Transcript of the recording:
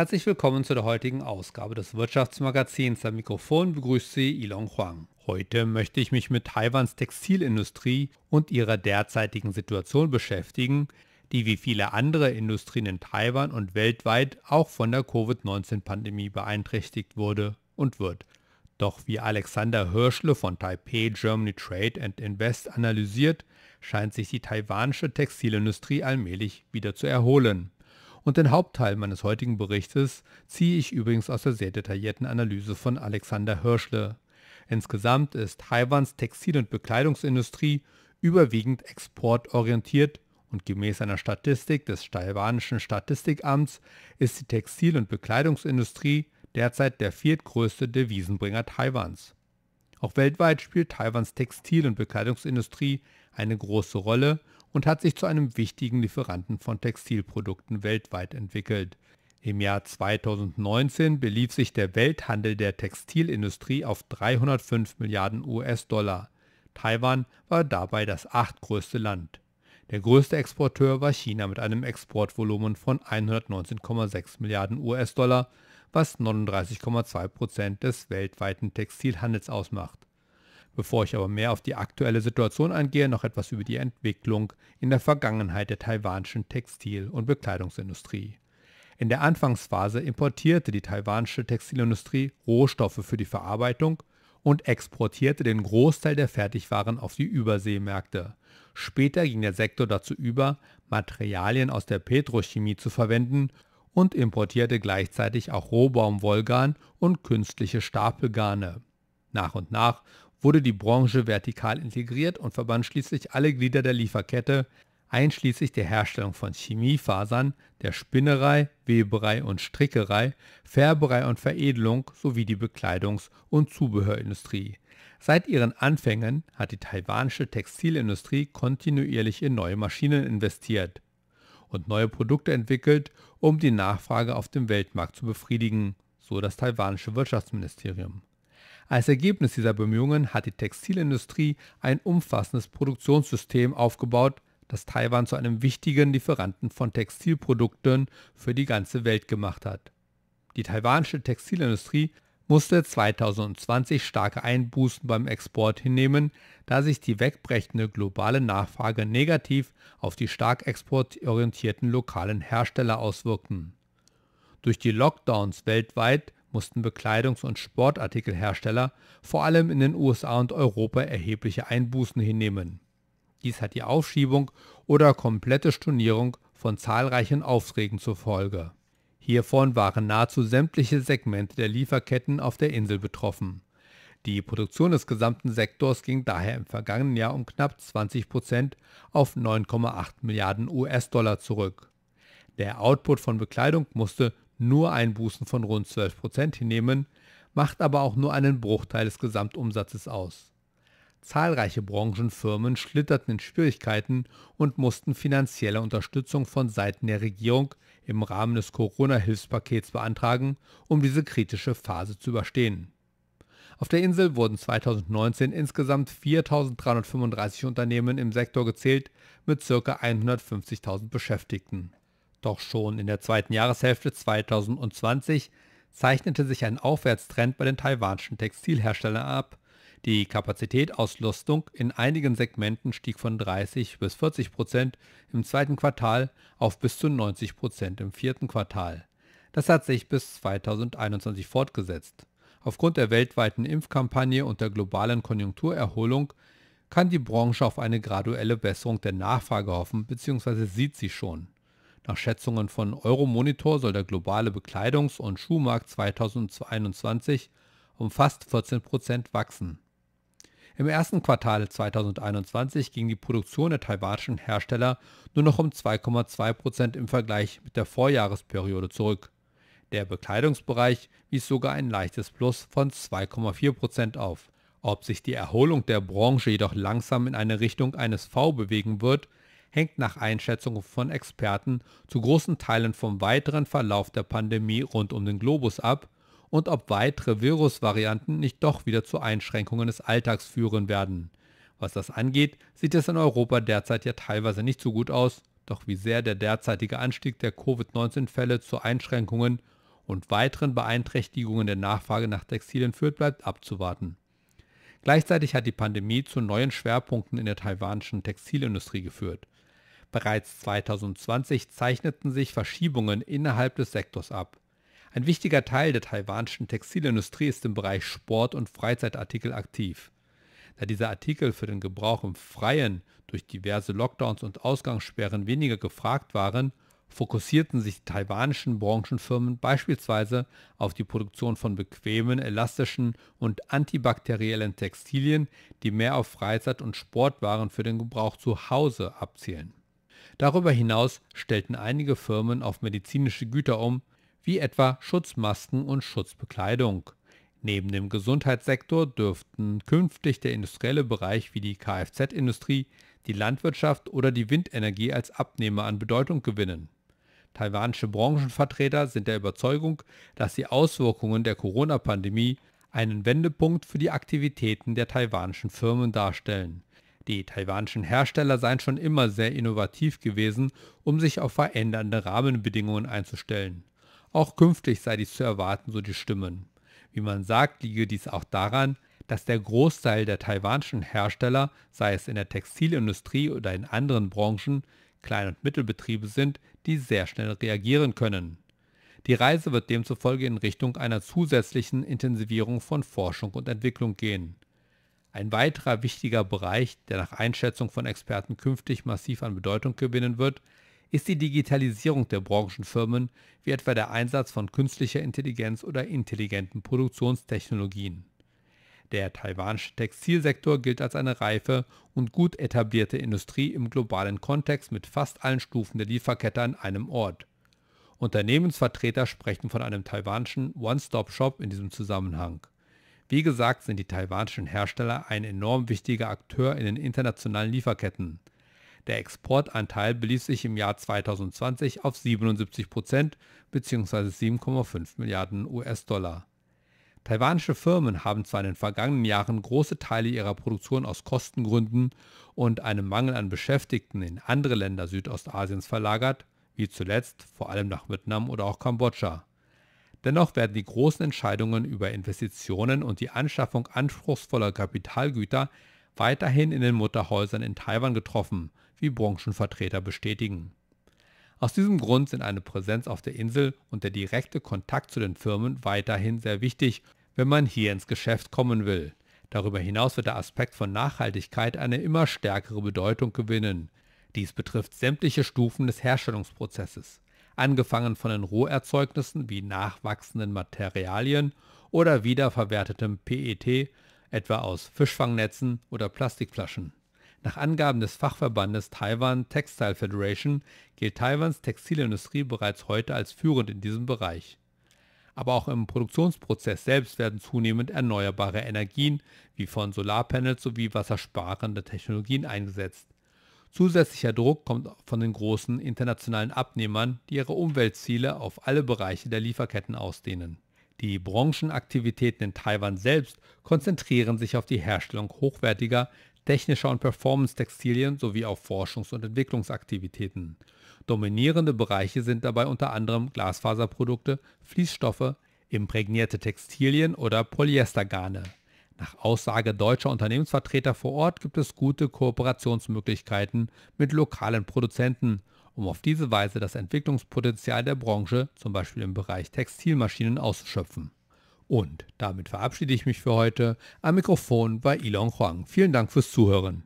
Herzlich willkommen zu der heutigen Ausgabe des Wirtschaftsmagazins. Am Mikrofon begrüßt Sie Ilon Huang. Heute möchte ich mich mit Taiwans Textilindustrie und ihrer derzeitigen Situation beschäftigen, die wie viele andere Industrien in Taiwan und weltweit auch von der Covid-19-Pandemie beeinträchtigt wurde und wird. Doch wie Alexander Hirschle von Taipei Germany Trade and Invest analysiert, scheint sich die taiwanische Textilindustrie allmählich wieder zu erholen. Und den Hauptteil meines heutigen Berichtes ziehe ich übrigens aus der sehr detaillierten Analyse von Alexander Hirschle. Insgesamt ist Taiwans Textil- und Bekleidungsindustrie überwiegend exportorientiert und gemäß einer Statistik des taiwanischen Statistikamts ist die Textil- und Bekleidungsindustrie derzeit der viertgrößte Devisenbringer Taiwans. Auch weltweit spielt Taiwans Textil- und Bekleidungsindustrie eine große Rolle und hat sich zu einem wichtigen Lieferanten von Textilprodukten weltweit entwickelt. Im Jahr 2019 belief sich der Welthandel der Textilindustrie auf 305 Milliarden US-Dollar. Taiwan war dabei das achtgrößte Land. Der größte Exporteur war China mit einem Exportvolumen von 119,6 Milliarden US-Dollar was 39,2 des weltweiten Textilhandels ausmacht. Bevor ich aber mehr auf die aktuelle Situation eingehe, noch etwas über die Entwicklung in der Vergangenheit der taiwanischen Textil- und Bekleidungsindustrie. In der Anfangsphase importierte die taiwanische Textilindustrie Rohstoffe für die Verarbeitung und exportierte den Großteil der Fertigwaren auf die Überseemärkte. Später ging der Sektor dazu über, Materialien aus der Petrochemie zu verwenden und importierte gleichzeitig auch Rohbaumwollgarn und künstliche Stapelgarne. Nach und nach wurde die Branche vertikal integriert und verband schließlich alle Glieder der Lieferkette, einschließlich der Herstellung von Chemiefasern, der Spinnerei, Weberei und Strickerei, Färberei und Veredelung sowie die Bekleidungs- und Zubehörindustrie. Seit ihren Anfängen hat die taiwanische Textilindustrie kontinuierlich in neue Maschinen investiert und neue Produkte entwickelt um die Nachfrage auf dem Weltmarkt zu befriedigen, so das taiwanische Wirtschaftsministerium. Als Ergebnis dieser Bemühungen hat die Textilindustrie ein umfassendes Produktionssystem aufgebaut, das Taiwan zu einem wichtigen Lieferanten von Textilprodukten für die ganze Welt gemacht hat. Die taiwanische Textilindustrie musste 2020 starke Einbußen beim Export hinnehmen, da sich die wegbrechende globale Nachfrage negativ auf die stark exportorientierten lokalen Hersteller auswirkten. Durch die Lockdowns weltweit mussten Bekleidungs- und Sportartikelhersteller vor allem in den USA und Europa erhebliche Einbußen hinnehmen. Dies hat die Aufschiebung oder komplette Stornierung von zahlreichen Aufträgen zur Folge. Hiervon waren nahezu sämtliche Segmente der Lieferketten auf der Insel betroffen. Die Produktion des gesamten Sektors ging daher im vergangenen Jahr um knapp 20 Prozent auf 9,8 Milliarden US-Dollar zurück. Der Output von Bekleidung musste nur Einbußen von rund 12 Prozent hinnehmen, macht aber auch nur einen Bruchteil des Gesamtumsatzes aus. Zahlreiche Branchenfirmen schlitterten in Schwierigkeiten und mussten finanzielle Unterstützung von Seiten der Regierung im Rahmen des Corona-Hilfspakets beantragen, um diese kritische Phase zu überstehen. Auf der Insel wurden 2019 insgesamt 4.335 Unternehmen im Sektor gezählt mit ca. 150.000 Beschäftigten. Doch schon in der zweiten Jahreshälfte 2020 zeichnete sich ein Aufwärtstrend bei den taiwanischen Textilherstellern ab, die Kapazitätsauslastung in einigen Segmenten stieg von 30 bis 40 Prozent im zweiten Quartal auf bis zu 90 Prozent im vierten Quartal. Das hat sich bis 2021 fortgesetzt. Aufgrund der weltweiten Impfkampagne und der globalen Konjunkturerholung kann die Branche auf eine graduelle Besserung der Nachfrage hoffen bzw. sieht sie schon. Nach Schätzungen von Euromonitor soll der globale Bekleidungs- und Schuhmarkt 2021 um fast 14 Prozent wachsen. Im ersten Quartal 2021 ging die Produktion der taiwanischen Hersteller nur noch um 2,2 im Vergleich mit der Vorjahresperiode zurück. Der Bekleidungsbereich wies sogar ein leichtes Plus von 2,4 auf. Ob sich die Erholung der Branche jedoch langsam in eine Richtung eines V bewegen wird, hängt nach Einschätzung von Experten zu großen Teilen vom weiteren Verlauf der Pandemie rund um den Globus ab und ob weitere Virusvarianten nicht doch wieder zu Einschränkungen des Alltags führen werden. Was das angeht, sieht es in Europa derzeit ja teilweise nicht so gut aus, doch wie sehr der derzeitige Anstieg der Covid-19-Fälle zu Einschränkungen und weiteren Beeinträchtigungen der Nachfrage nach Textilien führt, bleibt abzuwarten. Gleichzeitig hat die Pandemie zu neuen Schwerpunkten in der taiwanischen Textilindustrie geführt. Bereits 2020 zeichneten sich Verschiebungen innerhalb des Sektors ab. Ein wichtiger Teil der taiwanischen Textilindustrie ist im Bereich Sport und Freizeitartikel aktiv. Da diese Artikel für den Gebrauch im Freien durch diverse Lockdowns und Ausgangssperren weniger gefragt waren, fokussierten sich die taiwanischen Branchenfirmen beispielsweise auf die Produktion von bequemen, elastischen und antibakteriellen Textilien, die mehr auf Freizeit- und Sportwaren für den Gebrauch zu Hause abzielen. Darüber hinaus stellten einige Firmen auf medizinische Güter um, wie etwa Schutzmasken und Schutzbekleidung. Neben dem Gesundheitssektor dürften künftig der industrielle Bereich wie die Kfz-Industrie, die Landwirtschaft oder die Windenergie als Abnehmer an Bedeutung gewinnen. Taiwanische Branchenvertreter sind der Überzeugung, dass die Auswirkungen der Corona-Pandemie einen Wendepunkt für die Aktivitäten der taiwanischen Firmen darstellen. Die taiwanischen Hersteller seien schon immer sehr innovativ gewesen, um sich auf verändernde Rahmenbedingungen einzustellen. Auch künftig sei dies zu erwarten, so die Stimmen. Wie man sagt, liege dies auch daran, dass der Großteil der taiwanischen Hersteller, sei es in der Textilindustrie oder in anderen Branchen, Klein- und Mittelbetriebe sind, die sehr schnell reagieren können. Die Reise wird demzufolge in Richtung einer zusätzlichen Intensivierung von Forschung und Entwicklung gehen. Ein weiterer wichtiger Bereich, der nach Einschätzung von Experten künftig massiv an Bedeutung gewinnen wird, ist die Digitalisierung der Branchenfirmen, wie etwa der Einsatz von künstlicher Intelligenz oder intelligenten Produktionstechnologien. Der taiwanische Textilsektor gilt als eine reife und gut etablierte Industrie im globalen Kontext mit fast allen Stufen der Lieferkette an einem Ort. Unternehmensvertreter sprechen von einem taiwanischen One-Stop-Shop in diesem Zusammenhang. Wie gesagt sind die taiwanischen Hersteller ein enorm wichtiger Akteur in den internationalen Lieferketten. Der Exportanteil belief sich im Jahr 2020 auf 77 Prozent bzw. 7,5 Milliarden US-Dollar. Taiwanische Firmen haben zwar in den vergangenen Jahren große Teile ihrer Produktion aus Kostengründen und einem Mangel an Beschäftigten in andere Länder Südostasiens verlagert, wie zuletzt vor allem nach Vietnam oder auch Kambodscha. Dennoch werden die großen Entscheidungen über Investitionen und die Anschaffung anspruchsvoller Kapitalgüter weiterhin in den Mutterhäusern in Taiwan getroffen, wie Branchenvertreter bestätigen. Aus diesem Grund sind eine Präsenz auf der Insel und der direkte Kontakt zu den Firmen weiterhin sehr wichtig, wenn man hier ins Geschäft kommen will. Darüber hinaus wird der Aspekt von Nachhaltigkeit eine immer stärkere Bedeutung gewinnen. Dies betrifft sämtliche Stufen des Herstellungsprozesses, angefangen von den Roherzeugnissen wie nachwachsenden Materialien oder wiederverwertetem PET, etwa aus Fischfangnetzen oder Plastikflaschen. Nach Angaben des Fachverbandes Taiwan Textile Federation gilt Taiwans Textilindustrie bereits heute als führend in diesem Bereich. Aber auch im Produktionsprozess selbst werden zunehmend erneuerbare Energien wie von Solarpanels sowie wassersparende Technologien eingesetzt. Zusätzlicher Druck kommt von den großen internationalen Abnehmern, die ihre Umweltziele auf alle Bereiche der Lieferketten ausdehnen. Die Branchenaktivitäten in Taiwan selbst konzentrieren sich auf die Herstellung hochwertiger, technischer und Performance-Textilien sowie auf Forschungs- und Entwicklungsaktivitäten. Dominierende Bereiche sind dabei unter anderem Glasfaserprodukte, Fließstoffe, imprägnierte Textilien oder Polyestergarne. Nach Aussage deutscher Unternehmensvertreter vor Ort gibt es gute Kooperationsmöglichkeiten mit lokalen Produzenten, um auf diese Weise das Entwicklungspotenzial der Branche, zum Beispiel im Bereich Textilmaschinen, auszuschöpfen. Und damit verabschiede ich mich für heute. Am Mikrofon bei Ilon Huang. Vielen Dank fürs Zuhören.